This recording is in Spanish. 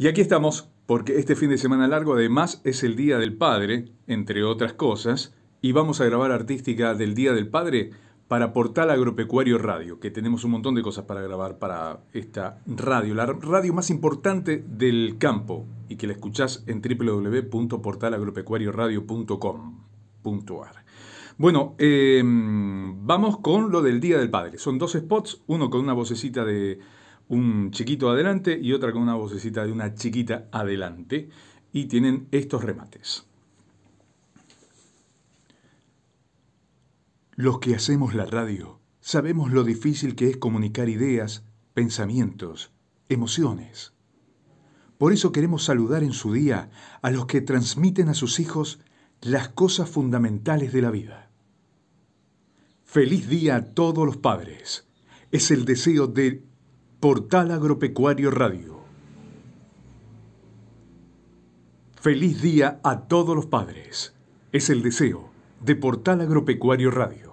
Y aquí estamos, porque este fin de semana largo además es el Día del Padre, entre otras cosas, y vamos a grabar artística del Día del Padre para Portal Agropecuario Radio, que tenemos un montón de cosas para grabar para esta radio, la radio más importante del campo, y que la escuchás en www.portalagropecuarioradio.com.ar. Bueno, em, vamos con lo del Día del Padre. Son dos spots, uno con una vocecita de un chiquito adelante y otra con una vocecita de una chiquita adelante. Y tienen estos remates. Los que hacemos la radio sabemos lo difícil que es comunicar ideas, pensamientos, emociones. Por eso queremos saludar en su día a los que transmiten a sus hijos las cosas fundamentales de la vida. Feliz día a todos los padres. Es el deseo de Portal Agropecuario Radio. Feliz día a todos los padres. Es el deseo de Portal Agropecuario Radio.